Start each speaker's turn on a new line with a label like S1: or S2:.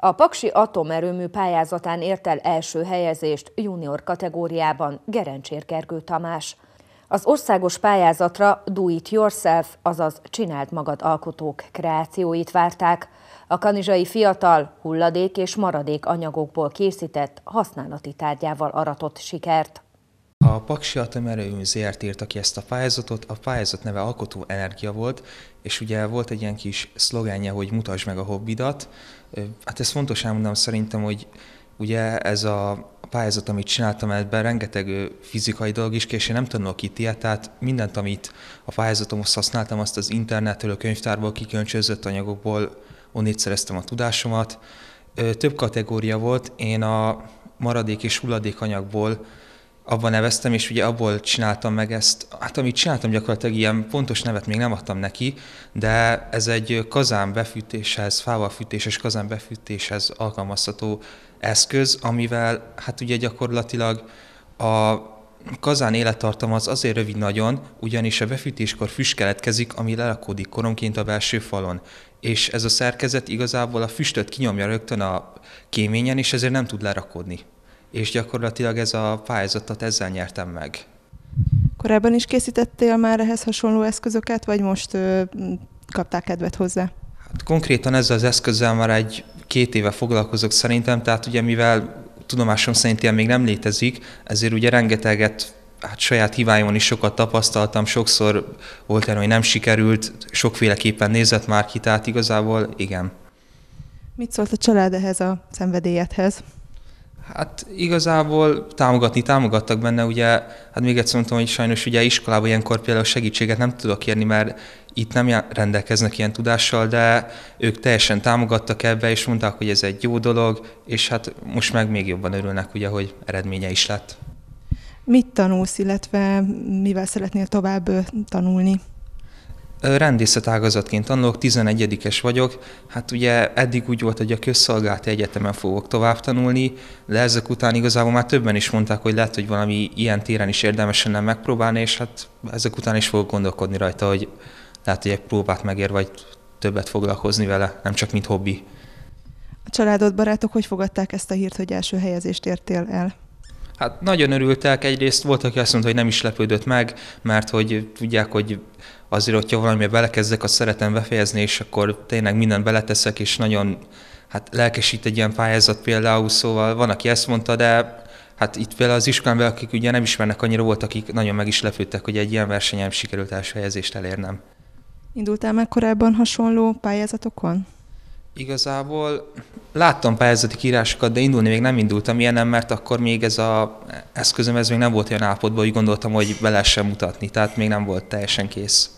S1: A Paksi atomerőmű pályázatán ért el első helyezést junior kategóriában Gerencsér Gergő Tamás. Az országos pályázatra Do It Yourself, azaz Csináld Magad alkotók kreációit várták. A kanizsai fiatal hulladék és maradék anyagokból készített használati tárgyával aratott sikert.
S2: A Paksi Atomerőmű ZRT írta ki ezt a pályázatot, a pályázat neve Alkotó Energia volt, és ugye volt egy ilyen kis szlogánja, hogy mutasd meg a hobbidat. Hát ezt fontos elmondanom szerintem, hogy ugye ez a pályázat, amit csináltam, ebben rengeteg fizikai dolog is, és én nem tanulok itt ilyet, tehát mindent, amit a pályázatomhoz használtam, azt az internetről, a könyvtárból, kiköncsözött anyagokból, onnét szereztem a tudásomat. Több kategória volt, én a maradék és hulladékanyagból abban neveztem, és ugye abból csináltam meg ezt, hát amit csináltam gyakorlatilag ilyen pontos nevet még nem adtam neki, de ez egy kazán befűtéshez, fával fűtéses kazán befűtéshez alkalmazható eszköz, amivel hát ugye gyakorlatilag a kazán élettartam az azért rövid nagyon, ugyanis a befűtéskor füst keletkezik, ami lelakódik koronként a belső falon. És ez a szerkezet igazából a füstöt kinyomja rögtön a kéményen, és ezért nem tud lerakódni és gyakorlatilag ez a pályázatot ezzel nyertem meg.
S1: Korábban is készítettél már ehhez hasonló eszközöket, vagy most ö, kaptál kedvet hozzá?
S2: Hát konkrétan ezzel az eszközzel már egy két éve foglalkozok szerintem, tehát ugye mivel tudomásom szerint ilyen még nem létezik, ezért ugye rengeteget hát saját hibáimon is sokat tapasztaltam, sokszor volt olyan, hogy nem sikerült, sokféleképpen nézett már ki, tehát igazából igen.
S1: Mit szólt a család ehhez a szenvedélyedhez?
S2: Hát igazából támogatni támogattak benne, ugye, hát még egyszer mondtam, hogy sajnos ugye iskolában ilyenkor például segítséget nem tudok kérni, mert itt nem rendelkeznek ilyen tudással, de ők teljesen támogattak ebbe, és mondták, hogy ez egy jó dolog, és hát most meg még jobban örülnek, ugye, hogy eredménye is lett.
S1: Mit tanulsz, illetve mivel szeretnél tovább tanulni?
S2: ágazatként tanulok, 11-es vagyok. Hát ugye eddig úgy volt, hogy a közszolgálati egyetemen fogok tovább tanulni, de ezek után igazából már többen is mondták, hogy lehet, hogy valami ilyen téren is érdemes lenne megpróbálni, és hát ezek után is fogok gondolkodni rajta, hogy lehet, hogy egy próbát megér, vagy többet foglalkozni vele, nem csak mint hobbi.
S1: A családod, barátok hogy fogadták ezt a hírt, hogy első helyezést értél el?
S2: Hát nagyon örültek, egyrészt volt, aki azt mondta, hogy nem is lepődött meg, mert hogy tudják, hogy azért, hogyha valami belekezdek, azt szeretem befejezni, és akkor tényleg mindent beleteszek, és nagyon hát lelkesít egy ilyen pályázat például, szóval van, aki ezt mondta, de hát itt például az iskolán akik ugye nem ismernek annyira volt, akik nagyon meg is lepődtek, hogy egy ilyen versenyen sikerült első helyezést elérnem.
S1: Indultál már korábban hasonló pályázatokon?
S2: Igazából Láttam pályázati kiírásokat, de indulni még nem indultam ilyenem, mert akkor még ez a eszközöm ez még nem volt olyan állapotban, úgy gondoltam, hogy be lehessen mutatni, tehát még nem volt teljesen kész.